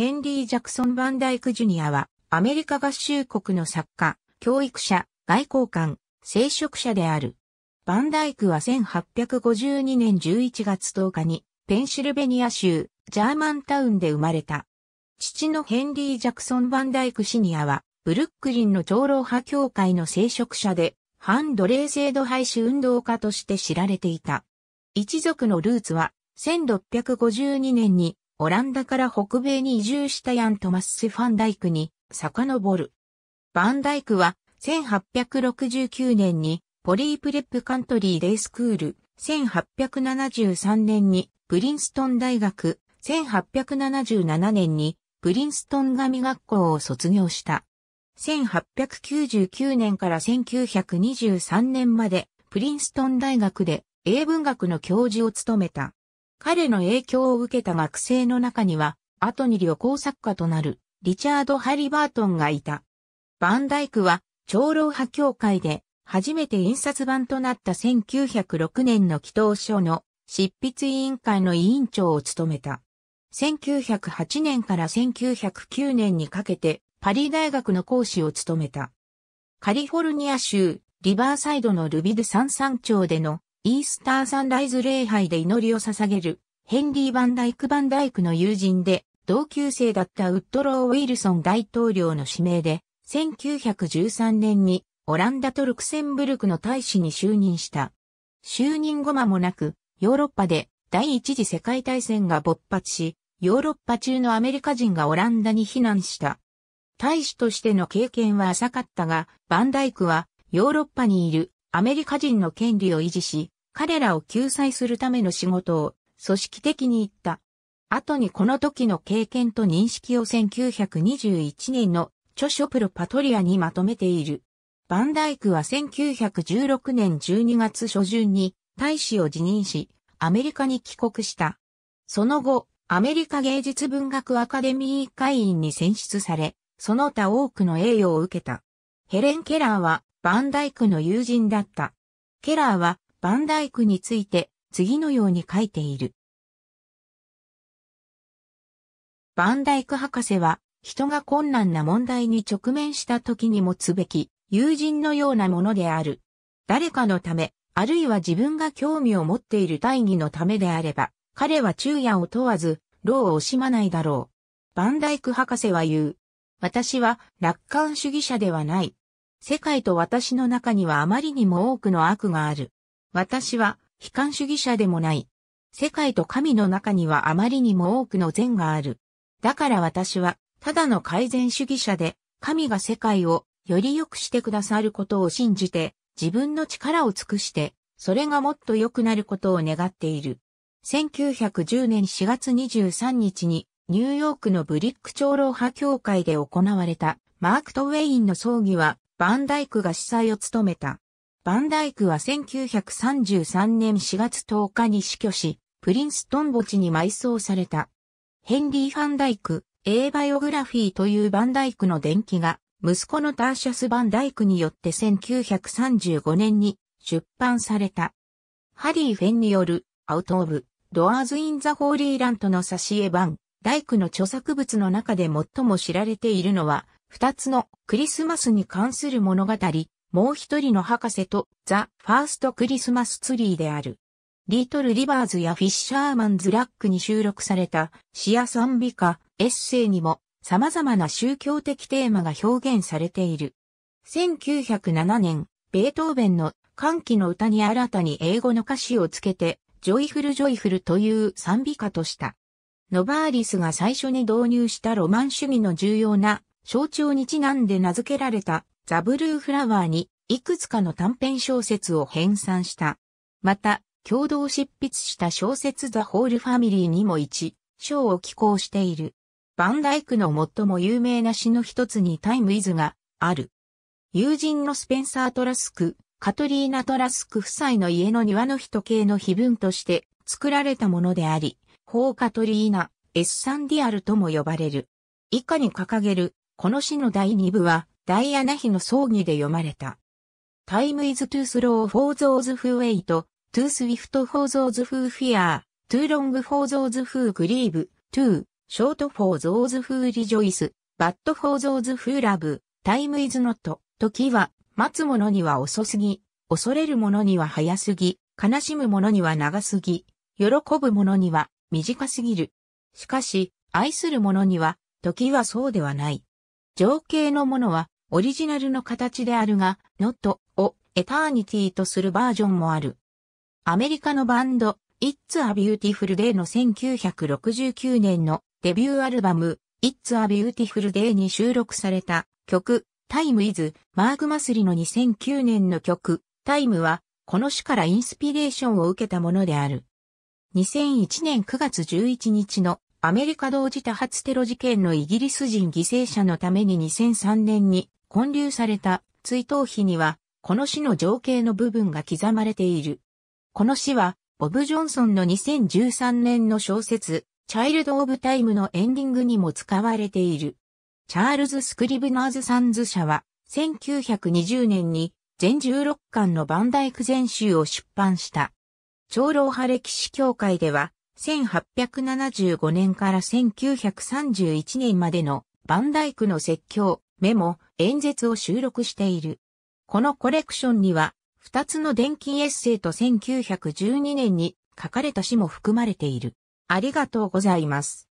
ヘンリー・ジャクソン・バンダイク・ジュニアは、アメリカ合衆国の作家、教育者、外交官、聖職者である。バンダイクは1852年11月10日に、ペンシルベニア州、ジャーマンタウンで生まれた。父のヘンリー・ジャクソン・バンダイク・シニアは、ブルックリンの長老派協会の聖職者で、反奴隷制度廃止運動家として知られていた。一族のルーツは、1652年にオランダから北米に移住したヤン・トマッス・ファンダイクに遡る。ファンダイクは1869年にポリープレップカントリーレイスクール、1873年にプリンストン大学、1877年にプリンストン神学校を卒業した。1899年から1923年までプリンストン大学で英文学の教授を務めた。彼の影響を受けた学生の中には、後に旅行作家となるリチャード・ハリバートンがいた。バンダイクは、長老派協会で初めて印刷版となった1906年の祈祷書の執筆委員会の委員長を務めた。1908年から1909年にかけてパリ大学の講師を務めた。カリフォルニア州リバーサイドのルビドゥ山山町でのイースターサンライズ礼拝で祈りを捧げる、ヘンリー・バンダイク・バンダイクの友人で、同級生だったウッドロー・ウィルソン大統領の指名で、1913年にオランダとルクセンブルクの大使に就任した。就任後間もなく、ヨーロッパで第一次世界大戦が勃発し、ヨーロッパ中のアメリカ人がオランダに避難した。大使としての経験は浅かったが、バンダイクはヨーロッパにいるアメリカ人の権利を維持し、彼らを救済するための仕事を組織的に言った。後にこの時の経験と認識を1921年の著書プロパトリアにまとめている。バンダイクは1916年12月初旬に大使を辞任し、アメリカに帰国した。その後、アメリカ芸術文学アカデミー会員に選出され、その他多くの栄誉を受けた。ヘレン・ケラーはバンダイクの友人だった。ケラーはバンダイクについて次のように書いている。バンダイク博士は人が困難な問題に直面した時に持つべき友人のようなものである。誰かのため、あるいは自分が興味を持っている大義のためであれば、彼は昼夜を問わず、労を惜しまないだろう。バンダイク博士は言う。私は楽観主義者ではない。世界と私の中にはあまりにも多くの悪がある。私は悲観主義者でもない。世界と神の中にはあまりにも多くの善がある。だから私は、ただの改善主義者で、神が世界をより良くしてくださることを信じて、自分の力を尽くして、それがもっと良くなることを願っている。1910年4月23日に、ニューヨークのブリック長老派協会で行われた、マーク・トウェインの葬儀は、バンダイクが主催を務めた。バンダイクは1933年4月10日に死去し、プリンストン墓地に埋葬された。ヘンリー・ファンダイク、A バイオグラフィーというバンダイクの伝記が、息子のターシャス・バンダイクによって1935年に出版された。ハリー・フェンによる、アウト・オブ・ドアーズ・イン・ザ・ホーリーラントの挿絵版、ダイクの著作物の中で最も知られているのは、二つのクリスマスに関する物語、もう一人の博士とザ・ファースト・クリスマス・ツリーである。リートル・リバーズやフィッシャーマンズ・ラックに収録された詩や賛美歌、エッセイにも様々な宗教的テーマが表現されている。1907年、ベートーベンの歓喜の歌に新たに英語の歌詞をつけて、ジョイフル・ジョイフルという賛美歌とした。ノバーリスが最初に導入したロマン主義の重要な象徴にちなんで名付けられたザ・ブルーフラワーにいくつかの短編小説を編纂した。また、共同執筆した小説ザ・ホールファミリーにも一章を寄稿している。バンダイクの最も有名な詩の一つにタイムイズがある。友人のスペンサー・トラスク、カトリーナ・トラスク夫妻の家の庭の人系の碑文として作られたものであり、ホーカトリーナ、エッサンディアルとも呼ばれる。以下に掲げるこの詩の第二部は、ダイアナ妃の葬儀で読まれた。タイムイズトゥースローフォーゾーズフーウェイト、トゥースウィフトフォーゾーズフーフィアー、トゥーロングフォーゾーズフーグリーブ、トゥー、ショートフォーゾーズフーリジョイス、バッドフォーゾーズフーラブ、タイムイズノット、時は、待つ者には遅すぎ、恐れる者には早すぎ、悲しむ者には長すぎ、喜ぶ者には短すぎる。しかし、愛する者には、時はそうではない。情景のものはオリジナルの形であるが、not をエターニティとするバージョンもある。アメリカのバンド、It's a Beautiful Day の1969年のデビューアルバム、It's a Beautiful Day に収録された曲、Time is マーグ・マスリの2009年の曲、Time はこの詩からインスピレーションを受けたものである。2001年9月11日のアメリカ同時多発テロ事件のイギリス人犠牲者のために2003年に建立された追悼碑には、この詩の情景の部分が刻まれている。この詩は、ボブ・ジョンソンの2013年の小説、チャイルド・オブ・タイムのエンディングにも使われている。チャールズ・スクリブナーズ・サンズ社は、1920年に全16巻のバンダイク全集を出版した。長老派歴史協会では、1875年から1931年までのバンダイクの説教、メモ、演説を収録している。このコレクションには、2つの電気エッセイと1912年に書かれた詩も含まれている。ありがとうございます。